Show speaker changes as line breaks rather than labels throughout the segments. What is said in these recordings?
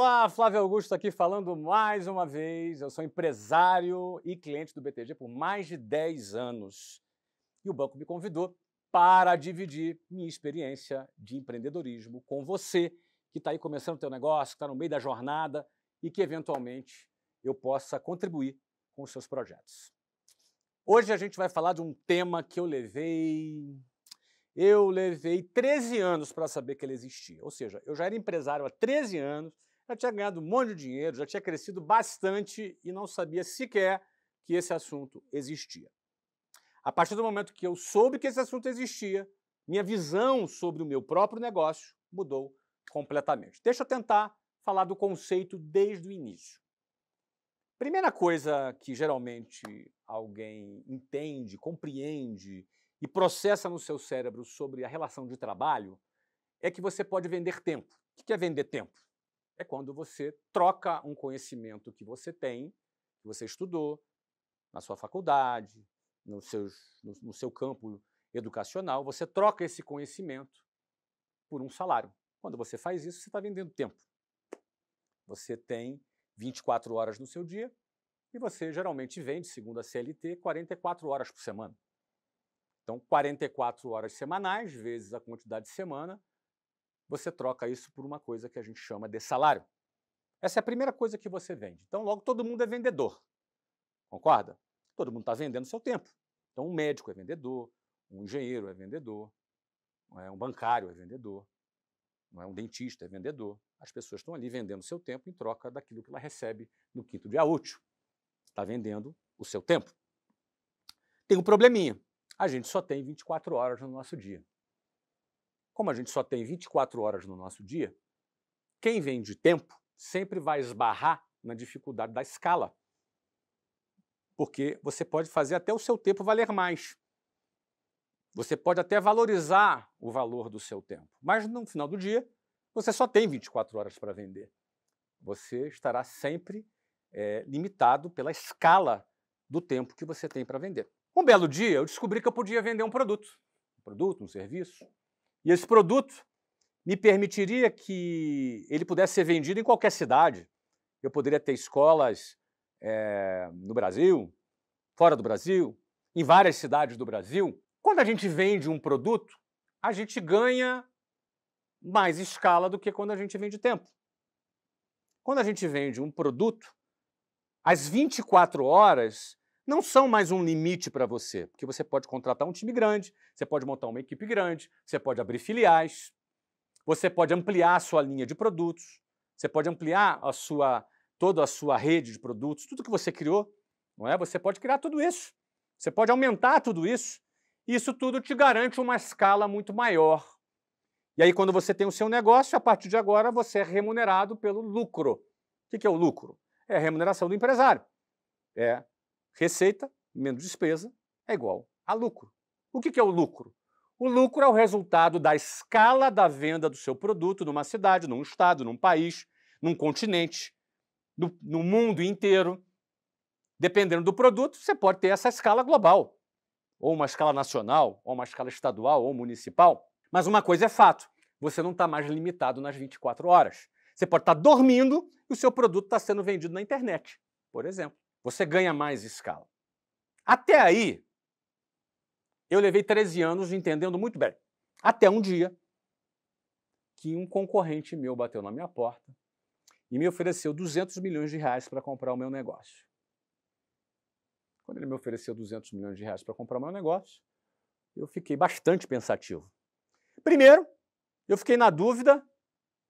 Olá, Flávio Augusto aqui falando mais uma vez. Eu sou empresário e cliente do BTG por mais de 10 anos. E o banco me convidou para dividir minha experiência de empreendedorismo com você que está aí começando o teu negócio, que está no meio da jornada e que eventualmente eu possa contribuir com os seus projetos. Hoje a gente vai falar de um tema que eu levei. Eu levei 13 anos para saber que ele existia. Ou seja, eu já era empresário há 13 anos, já tinha ganhado um monte de dinheiro, já tinha crescido bastante e não sabia sequer que esse assunto existia. A partir do momento que eu soube que esse assunto existia, minha visão sobre o meu próprio negócio mudou completamente. Deixa eu tentar falar do conceito desde o início. Primeira coisa que geralmente alguém entende, compreende e processa no seu cérebro sobre a relação de trabalho é que você pode vender tempo. O que é vender tempo? é quando você troca um conhecimento que você tem, que você estudou na sua faculdade, no, seus, no, no seu campo educacional, você troca esse conhecimento por um salário. Quando você faz isso, você está vendendo tempo. Você tem 24 horas no seu dia e você geralmente vende, segundo a CLT, 44 horas por semana. Então, 44 horas semanais vezes a quantidade de semana você troca isso por uma coisa que a gente chama de salário. Essa é a primeira coisa que você vende. Então, logo, todo mundo é vendedor. Concorda? Todo mundo está vendendo seu tempo. Então, um médico é vendedor, um engenheiro é vendedor, é? um bancário é vendedor, é? um dentista é vendedor. As pessoas estão ali vendendo seu tempo em troca daquilo que ela recebe no quinto dia útil. Está vendendo o seu tempo. Tem um probleminha. A gente só tem 24 horas no nosso dia. Como a gente só tem 24 horas no nosso dia, quem vende tempo sempre vai esbarrar na dificuldade da escala. Porque você pode fazer até o seu tempo valer mais. Você pode até valorizar o valor do seu tempo. Mas no final do dia, você só tem 24 horas para vender. Você estará sempre é, limitado pela escala do tempo que você tem para vender. Um belo dia, eu descobri que eu podia vender um produto. Um produto, um serviço. E esse produto me permitiria que ele pudesse ser vendido em qualquer cidade. Eu poderia ter escolas é, no Brasil, fora do Brasil, em várias cidades do Brasil. Quando a gente vende um produto, a gente ganha mais escala do que quando a gente vende tempo. Quando a gente vende um produto, às 24 horas não são mais um limite para você, porque você pode contratar um time grande, você pode montar uma equipe grande, você pode abrir filiais, você pode ampliar a sua linha de produtos, você pode ampliar a sua toda a sua rede de produtos, tudo que você criou, não é? Você pode criar tudo isso. Você pode aumentar tudo isso. Isso tudo te garante uma escala muito maior. E aí, quando você tem o seu negócio, a partir de agora você é remunerado pelo lucro. O que é o lucro? É a remuneração do empresário. É Receita menos despesa é igual a lucro. O que é o lucro? O lucro é o resultado da escala da venda do seu produto numa cidade, num estado, num país, num continente, no, no mundo inteiro. Dependendo do produto, você pode ter essa escala global, ou uma escala nacional, ou uma escala estadual ou municipal. Mas uma coisa é fato: você não está mais limitado nas 24 horas. Você pode estar tá dormindo e o seu produto está sendo vendido na internet, por exemplo. Você ganha mais escala. Até aí, eu levei 13 anos entendendo muito bem. Até um dia que um concorrente meu bateu na minha porta e me ofereceu 200 milhões de reais para comprar o meu negócio. Quando ele me ofereceu 200 milhões de reais para comprar o meu negócio, eu fiquei bastante pensativo. Primeiro, eu fiquei na dúvida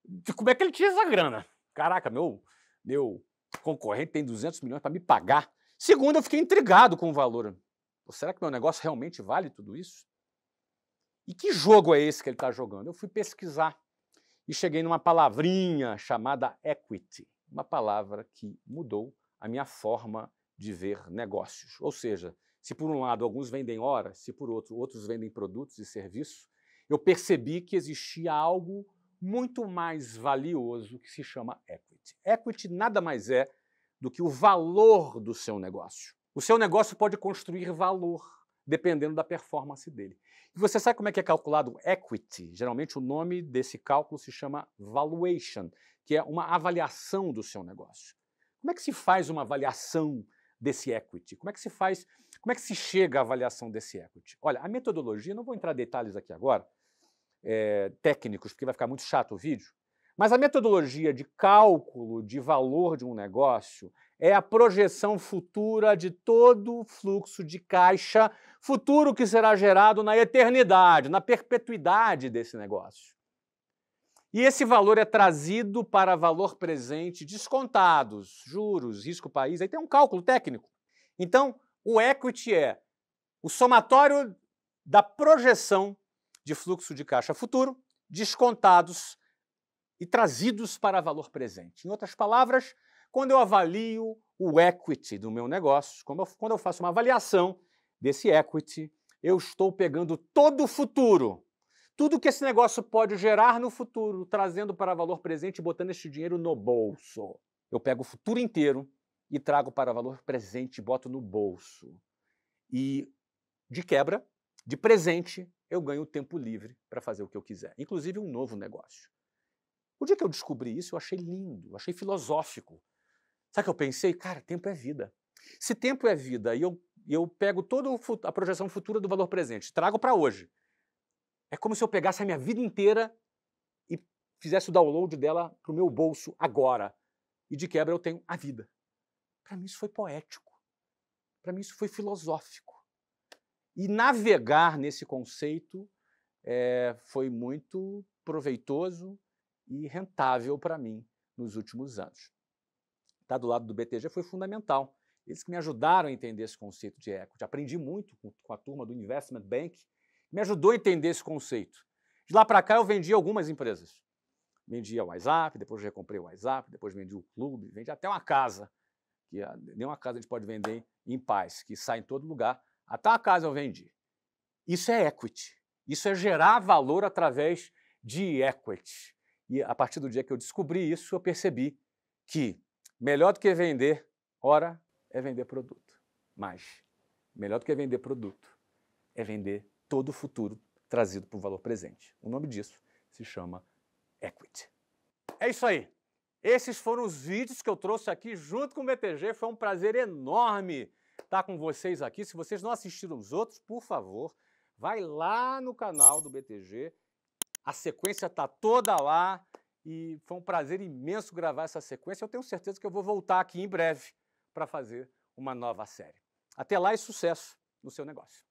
de como é que ele tinha essa grana. Caraca, meu, meu concorrente tem 200 milhões para me pagar. Segundo, eu fiquei intrigado com o valor. Pô, será que meu negócio realmente vale tudo isso? E que jogo é esse que ele está jogando? Eu fui pesquisar e cheguei numa palavrinha chamada equity, uma palavra que mudou a minha forma de ver negócios. Ou seja, se por um lado alguns vendem horas, se por outro outros vendem produtos e serviços, eu percebi que existia algo muito mais valioso que se chama equity. Equity nada mais é do que o valor do seu negócio. O seu negócio pode construir valor dependendo da performance dele. E você sabe como é que é calculado equity? Geralmente o nome desse cálculo se chama valuation, que é uma avaliação do seu negócio. Como é que se faz uma avaliação desse equity? Como é que se faz? Como é que se chega à avaliação desse equity? Olha, a metodologia, não vou entrar em detalhes aqui agora, é, técnicos, porque vai ficar muito chato o vídeo. Mas a metodologia de cálculo de valor de um negócio é a projeção futura de todo o fluxo de caixa futuro que será gerado na eternidade, na perpetuidade desse negócio. E esse valor é trazido para valor presente, descontados, juros, risco país, aí tem um cálculo técnico. Então, o equity é o somatório da projeção de fluxo de caixa futuro, descontados e trazidos para valor presente. Em outras palavras, quando eu avalio o equity do meu negócio, quando eu faço uma avaliação desse equity, eu estou pegando todo o futuro, tudo que esse negócio pode gerar no futuro, trazendo para valor presente e botando esse dinheiro no bolso. Eu pego o futuro inteiro e trago para valor presente e boto no bolso. E, de quebra, de presente, eu ganho tempo livre para fazer o que eu quiser, inclusive um novo negócio. O dia que eu descobri isso, eu achei lindo, eu achei filosófico. Sabe o que eu pensei? Cara, tempo é vida. Se tempo é vida e eu, eu pego toda a projeção futura do valor presente, trago para hoje, é como se eu pegasse a minha vida inteira e fizesse o download dela para o meu bolso agora. E de quebra eu tenho a vida. Para mim isso foi poético. Para mim isso foi filosófico. E navegar nesse conceito é, foi muito proveitoso e rentável para mim nos últimos anos. Estar tá do lado do BTG foi fundamental. Eles que me ajudaram a entender esse conceito de equity. Aprendi muito com a turma do Investment Bank, me ajudou a entender esse conceito. De lá para cá, eu vendi algumas empresas. Vendia o WhatsApp, depois recomprei o WhatsApp, depois vendi o clube, vendi até uma casa. Que nenhuma casa a gente pode vender em paz, que sai em todo lugar, até a casa eu vendi. Isso é equity. Isso é gerar valor através de equity. E a partir do dia que eu descobri isso, eu percebi que melhor do que vender, hora é vender produto. Mas melhor do que vender produto é vender todo o futuro trazido para o valor presente. O nome disso se chama equity. É isso aí. Esses foram os vídeos que eu trouxe aqui junto com o BTG. Foi um prazer enorme estar tá com vocês aqui. Se vocês não assistiram os outros, por favor, vai lá no canal do BTG. A sequência está toda lá e foi um prazer imenso gravar essa sequência. Eu tenho certeza que eu vou voltar aqui em breve para fazer uma nova série. Até lá e sucesso no seu negócio.